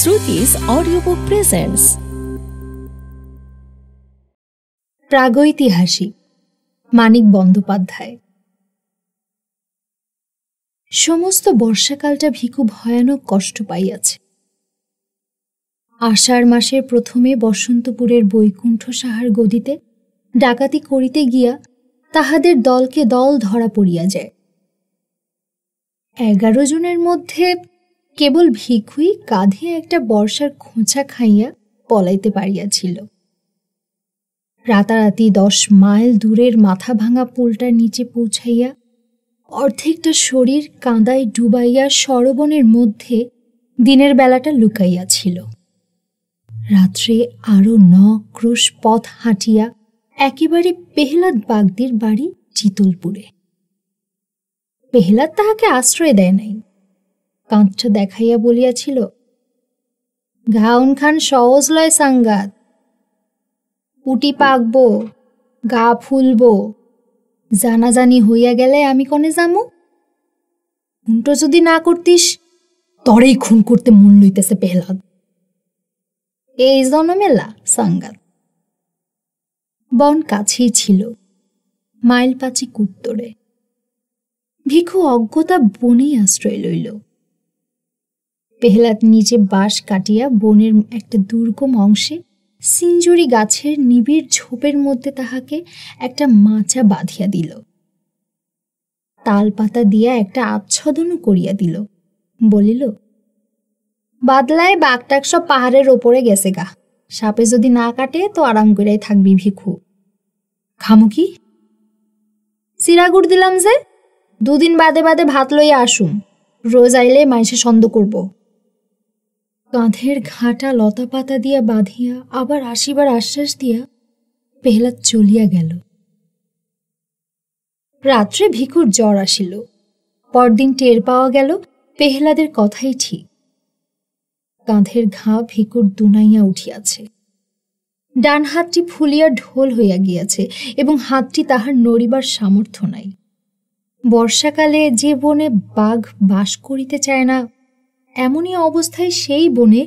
শ্রুতিস audiobook presents প্রাগৈতিহাসিক মানিক বন্দ্যোপাধ্যায় সমস্ত বর্ষাকালটা ভিকু ভয়ানক কষ্ট পাইয়াছে আষাঢ় মাসের প্রথমে বসন্তপুরের বৈকুণ্ঠ সাহার গদিতে ডাকাতি করিতে গিয়া তাহাদের দলকে দল ধরা পড়িয়া যায় এগারো জনের মধ্যে কেবল ভিখুই কাঁধে একটা বর্ষার খোঁচা খাইয়া পলাইতে পারিয়াছিল রাতারাতি দশ মাইল দূরের মাথা ভাঙা পুলটার নিচে পৌঁছাইয়া অর্ধেকটা শরীর কাঁদায় ডুবাইয়া সরবনের মধ্যে দিনের বেলাটা লুকাইয়াছিল রাত্রে আরও ন ক্রোশ পথ হাঁটিয়া একেবারে পেহলাদ বাগদির বাড়ি চিতলপুরে পেহলাদ তাহাকে আশ্রয় দেয় নাই কাঁচটা দেখাইয়া বলিয়াছিল ঘাউন খান সহজ লয় সাংঘাত উটি পাকব গা ফুলব জানাজানি হইয়া গেলে আমি কনে যামু খুনটো যদি না করতিস তরেই খুন করতে মন লইতেছে পেহলাদ এই জনমেলা সাংঘাত বন কাছেই ছিল মাইল পাচি উত্তরে ভিক্ষু অজ্ঞতা বনেই আশ্রয় লইল পেহলাদ নিজে বাঁশ কাটিয়া বনের একটা দুর্গম অংশে সিঞ্জুরি গাছের নিবিড় ঝোপের মধ্যে তাহাকে একটা মাচা বাঁধিয়া দিল তালপাতা দিয়া একটা আচ্ছাদনও করিয়া দিল বলিল বাদলায় বাঘটাক সব পাহাড়ের ওপরে গেছে গা সাপে যদি না কাটে তো আরাম করিয়াই থাকবি ভিখু খামুকি সিরাগুড় দিলাম যে দুদিন বাদে বাদে ভাত লইয়া আসুম রোজ আইলে মানুষে সন্দ করবো কাঁধের ঘাটা লতাপাতা দিয়া বাঁধিয়া আবার আসিবার আশ্বাস দিয়া পেহলাদ চলিয়া গেল রাত্রে ভিকুর জ্বর আসিল পরদিন টের পাওয়া গেল পেহলাদের কথাই ঠিক কাঁধের ঘা ভিকুর দুনাইয়া উঠিয়াছে ডান হাতটি ফুলিয়া ঢোল হইয়া গিয়াছে এবং হাতটি তাহার নড়িবার সামর্থ্য নাই বর্ষাকালে যে বনে বাঘ বাস করিতে চায় না এমনই অবস্থায় সেই বনে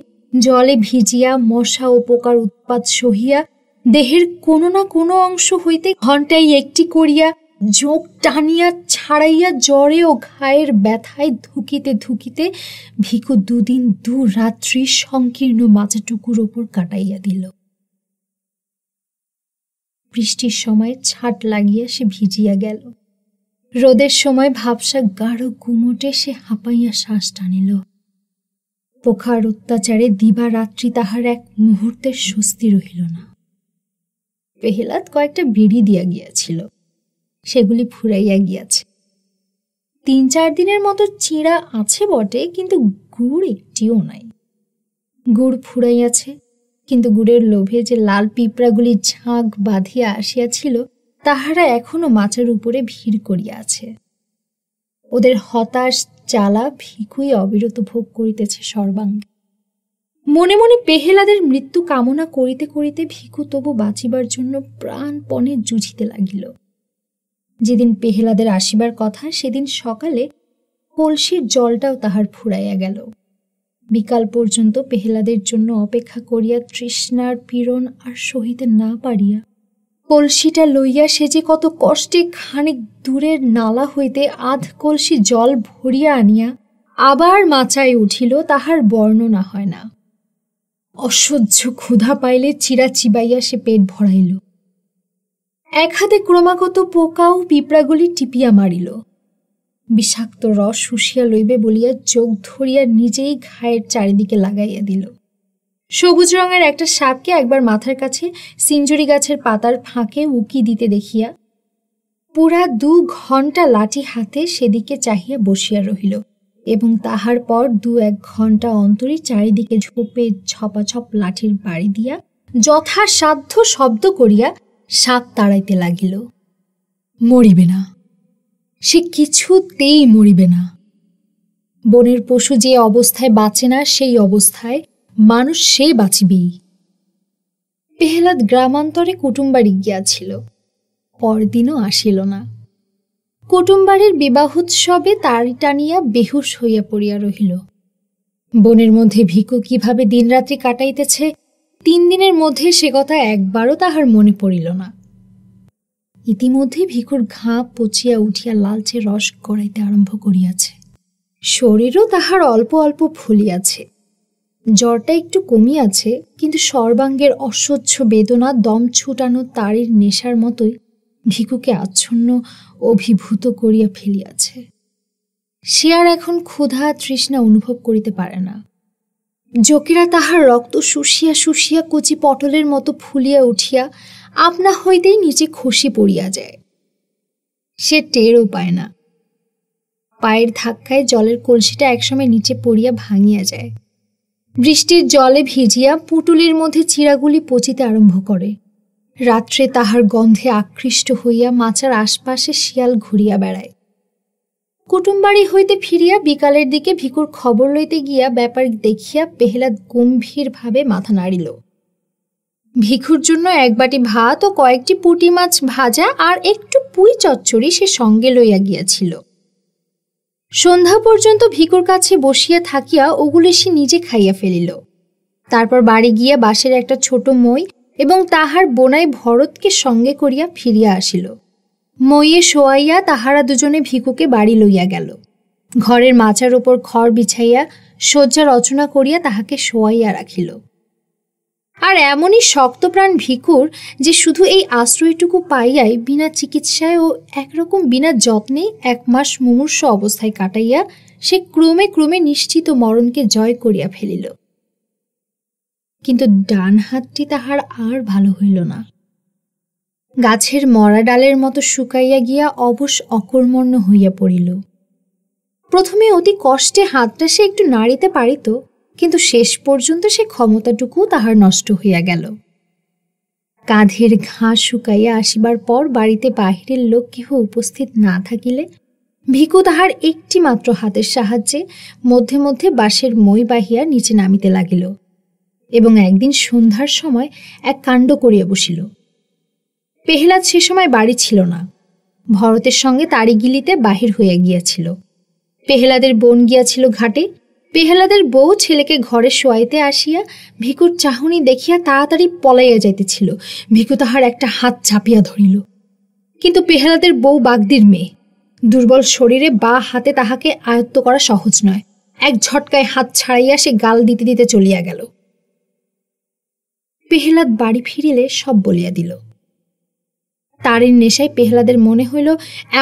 জলে ভিজিয়া মশা ও পোকার উৎপাত সহিয়া দেহের কোনো না কোনো অংশ হইতে ঘন্টায় একটি করিয়া যোগ টানিয়া ছাড়াইয়া জ্বরে ও ঘায়ের ব্যথায় ধুকিতে ধুকিতে ভিকু দুদিন দু রাত্রি সংকীর্ণ মাছাটুকুর ওপর কাটাইয়া দিল বৃষ্টির সময় ছাট লাগিয়া সে ভিজিয়া গেল রোদের সময় ভাবসা গাঢ় গুমোটে সে হাঁপাইয়া শ্বাস টানিল পোখার অত্যাচারে দিবারাত্রি তাহার এক মুহূর্তের স্বস্তি রহিল না পেহেলাত কয়েকটা বেড়ি দিয়া গিয়াছিল সেগুলি ফুরাইয়া গিয়াছে তিন চার দিনের মতো চিঁড়া আছে বটে কিন্তু গুড় একটিও নাই গুড় ফুরাইয়াছে কিন্তু গুড়ের লোভে যে লাল পিঁপড়াগুলি ঝাঁক বাঁধিয়া আসিয়াছিল তাহারা এখনো মাছের উপরে ভিড় করিয়া আছে ওদের হতাশ জ্বালা ভিকুই অবিরত ভোগ করিতেছে সর্বাঙ্গে মনে মনে পেহেলাদের মৃত্যু কামনা করিতে করিতে ভিকু তবু বাঁচিবার জন্য প্রাণপণে জুঝিতে লাগিল যেদিন পেহেলাদের আসিবার কথা সেদিন সকালে কলসির জলটাও তাহার ফুরাইয়া গেল বিকাল পর্যন্ত পেহেলাদের জন্য অপেক্ষা করিয়া তৃষ্ণার পীড়ন আর সহিতে না পারিয়া কলসিটা লইয়া সে যে কত কষ্টে খানিক দূরের নালা হইতে আধ কলসি জল ভরিয়া আনিয়া আবার মাচায় উঠিল তাহার বর্ণনা হয় না অসহ্য ক্ষুধা পাইলে চিরা চিবাইয়া সে পেট ভরাইল এক হাতে ক্রমাগত পোকা ও পিঁপড়াগুলি টিপিয়া মারিল বিষাক্ত রস শুষিয়া লইবে বলিয়া চোখ ধরিয়া নিজেই ঘায়ের চারিদিকে লাগাইয়া দিল সবুজ রঙের একটা সাপকে একবার মাথার কাছে সিঞ্জুরি গাছের পাতার ফাঁকে উকি দিতে দেখিয়া পুরা দু ঘন্টা লাঠি হাতে সেদিকে চাহিয়া বসিয়া রহিল এবং তাহার পর দু এক ঘন্টা অন্তরে চারিদিকে ঝোপে ছপাছপ লাঠির বাড়ি দিয়া যথাসাধ্য শব্দ করিয়া সাপ তাড়াইতে লাগিল মরিবে না সে কিছুতেই মরিবে না বনের পশু যে অবস্থায় বাঁচে না সেই অবস্থায় মানুষ সে বাঁচিবেই পেহলাদ গ্রামান্তরে কুটুম্বাড়ি গিয়াছিল পরদিনও আসিল না কুটুম্বাড়ির বিবাহোৎসবে তার টানিয়া বেহুশ হইয়া পড়িয়া রহিল বনের মধ্যে ভিকু কিভাবে দিনরাত্রি কাটাইতেছে তিন দিনের মধ্যে সে কথা একবারও তাহার মনে পড়িল না ইতিমধ্যে ভিকুর ঘা পচিয়া উঠিয়া লালচে রস গড়াইতে আরম্ভ করিয়াছে শরীরও তাহার অল্প অল্প ফুলিয়াছে জ্বরটা একটু কমিয়াছে আছে কিন্তু সর্বাঙ্গের অসহ্য বেদনা দম ছুটানো তারির নেশার মতোই ভিকুকে আচ্ছন্ন অভিভূত করিয়া ফেলিয়াছে সে আর এখন ক্ষুধা তৃষ্ণা অনুভব করিতে পারে না জকিরা তাহার রক্ত শুষিয়া শুষিয়া কচি পটলের মতো ফুলিয়া উঠিয়া আপনা হইতেই নিচে খসি পড়িয়া যায় সে টেরও পায় না পায়ের ধাক্কায় জলের কলসিটা একসময় নিচে পড়িয়া ভাঙিয়া যায় বৃষ্টির জলে ভিজিয়া পুটুলির মধ্যে চিরাগুলি পচিতে আরম্ভ করে রাত্রে তাহার গন্ধে আকৃষ্ট হইয়া মাচার আশপাশে শিয়াল ঘুরিয়া বেড়ায় কুটুমবাড়ি হইতে ফিরিয়া বিকালের দিকে ভিকুর খবর লইতে গিয়া ব্যাপার দেখিয়া পেহলাদ গম্ভীরভাবে মাথা নাড়িল ভিখুর জন্য এক বাটি ভাত ও কয়েকটি পুটি মাছ ভাজা আর একটু পুঁই চচ্চড়ি সে সঙ্গে লইয়া গিয়াছিল সন্ধ্যা পর্যন্ত ভিকুর কাছে বসিয়া থাকিয়া ওগুলি সে নিজে খাইয়া ফেলিল তারপর বাড়ি গিয়া বাঁশের একটা ছোট মই এবং তাহার বোনাই ভরতকে সঙ্গে করিয়া ফিরিয়া আসিল মইয়ে শোয়াইয়া তাহারা দুজনে ভিকুকে বাড়ি লইয়া গেল ঘরের মাচার ওপর খড় বিছাইয়া শয্যা রচনা করিয়া তাহাকে শোয়াইয়া রাখিল আর এমনই শক্তপ্রাণ ভিকুর যে শুধু এই আশ্রয়টুকু পাইয়াই বিনা চিকিৎসায় ও একরকম বিনা যত্নে এক মাস মুমূর্ষ অবস্থায় কাটাইয়া সে ক্রমে ক্রমে নিশ্চিত মরণকে জয় করিয়া ফেলিল কিন্তু ডান হাতটি তাহার আর ভালো হইল না গাছের মরা ডালের মতো শুকাইয়া গিয়া অবশ অকর্মণ্য হইয়া পড়িল প্রথমে অতি কষ্টে হাতটা সে একটু নাড়িতে পারিত কিন্তু শেষ পর্যন্ত সে ক্ষমতাটুকু তাহার নষ্ট হইয়া গেল কাঁধের ঘা শুকাইয়া আসিবার পর বাড়িতে বাহিরের লোক কেহ উপস্থিত না থাকিলে ভিকু তাহার একটি মাত্র হাতের সাহায্যে মধ্যে মধ্যে বাঁশের মই বাহিয়া নিচে নামিতে লাগিল এবং একদিন সন্ধ্যার সময় এক কাণ্ড করিয়া বসিল পেহলাদ সে সময় বাড়ি ছিল না ভরতের সঙ্গে তারিগিলিতে বাহির হইয়া গিয়াছিল পেহলাদের বোন গিয়াছিল ঘাটে পেহেলাদের বউ ছেলেকে ঘরে শোয়াইতে আসিয়া ভিকুর চাহনি দেখিয়া তাড়াতাড়ি পলাইয়া যাইতেছিল ভিকু তাহার একটা হাত চাপিয়া ধরিল কিন্তু পেহেলাদের বউ বাগদির মেয়ে দুর্বল শরীরে বা হাতে তাহাকে আয়ত্ত করা সহজ নয় এক ঝটকায় হাত ছাড়াইয়া সে গাল দিতে দিতে চলিয়া গেল পেহেলাদ বাড়ি ফিরিলে সব বলিয়া দিল তারের নেশায় পেহলাদের মনে হইল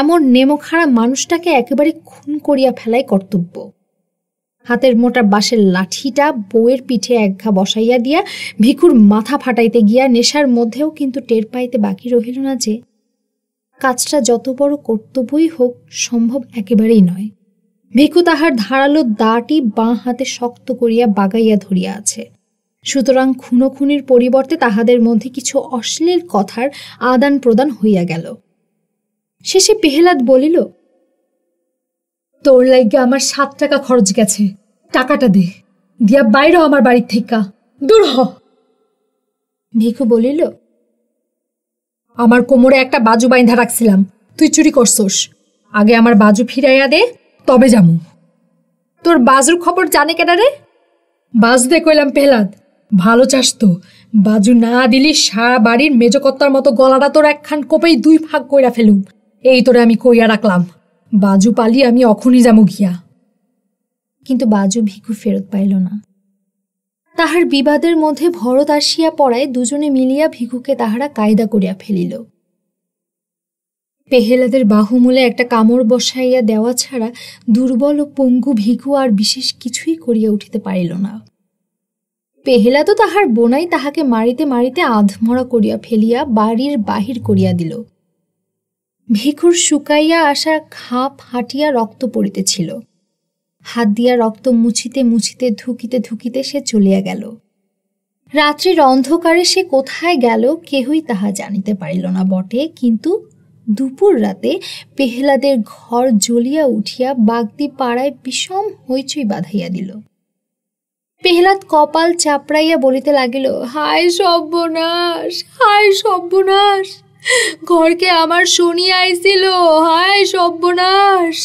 এমন নেমখাড়া মানুষটাকে একেবারে খুন করিয়া ফেলাই কর্তব্য হাতের মোটা বাঁশের লাঠিটা বউয়ের পিঠে এক ঘা বসাইয়া দিয়া ভিখুর মাথা ফাটাইতে গিয়া নেশার মধ্যেও কিন্তু টের পাইতে বাকি রহিল না যে কাজটা যত বড় কর্তব্যই হোক সম্ভব একেবারেই নয় ভিখু তাহার ধারালো দাটি বাঁ হাতে শক্ত করিয়া বাগাইয়া ধরিয়া আছে সুতরাং খুনোখুনির পরিবর্তে তাহাদের মধ্যে কিছু অশ্লীল কথার আদান প্রদান হইয়া গেল শেষে পেহেলাদ বলিল তোর লাইগে আমার সাত টাকা খরচ গেছে টাকাটা দে দিয়া বাইরে আমার বাড়ির থেকে দূর হ ভিখু বলিল আমার কোমরে একটা বাজু বাইন্ধা রাখছিলাম তুই চুরি করছোস আগে আমার বাজু ফিরাইয়া দে তবে যামু তোর বাজুর খবর জানে কেনা রে বাজ দে কইলাম পেলাদ ভালো চাস তো বাজু না দিলি সারা বাড়ির মেজকর্তার মতো গলাটা তোর একখান কোপেই দুই ভাগ কইরা ফেলুম এই তোরে আমি কইয়া রাখলাম বাজু পালি আমি অখনি যাব গিয়া কিন্তু বাজু ভিখু ফেরত পাইল না তাহার বিবাদের মধ্যে ভরত আসিয়া পড়ায় দুজনে মিলিয়া ভিখুকে তাহারা কায়দা করিয়া ফেলিল পেহেলাদের বাহুমূলে একটা কামড় বসাইয়া দেওয়া ছাড়া দুর্বল ও পঙ্গু ভিখু আর বিশেষ কিছুই করিয়া উঠিতে পারিল না পেহেলা তো তাহার বোনাই তাহাকে মারিতে মারিতে আধমরা করিয়া ফেলিয়া বাড়ির বাহির করিয়া দিল ভিখুর শুকাইয়া আসা খাপ হাঁটিয়া রক্ত পড়িতেছিল হাত দিয়া রক্ত মুছিতে মুছিতে ধুকিতে ধুকিতে সে চলিয়া গেল রাত্রির অন্ধকারে সে কোথায় গেল কেহই তাহা জানিতে পারিল না বটে কিন্তু দুপুর রাতে পেহলাদের ঘর জ্বলিয়া উঠিয়া বাগদি পাড়ায় বিষম হইচই বাঁধাইয়া দিল পেহলাদ কপাল চাপড়াইয়া বলিতে লাগিল হায় সর্বনাশ হায় সর্বনাশ ঘরকে আমার শুনিয়ে আইছিল হায় সব্যনাশ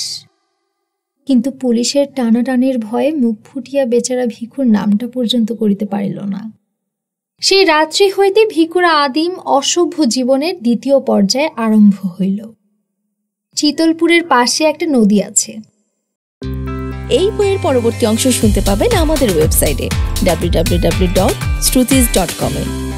কিন্তু পুলিশের টানাটানির ভয়ে মুখ ফুটিয়া বেচারা ভিখুর নামটা পর্যন্ত করিতে পারিল না সেই রাত্রি হইতে ভিখুর আদিম অসভ্য জীবনের দ্বিতীয় পর্যায়ে আরম্ভ হইল চিতলপুরের পাশে একটা নদী আছে এই বইয়ের পরবর্তী অংশ শুনতে পাবেন আমাদের ওয়েবসাইটে W W W dot Shrutis dot কমে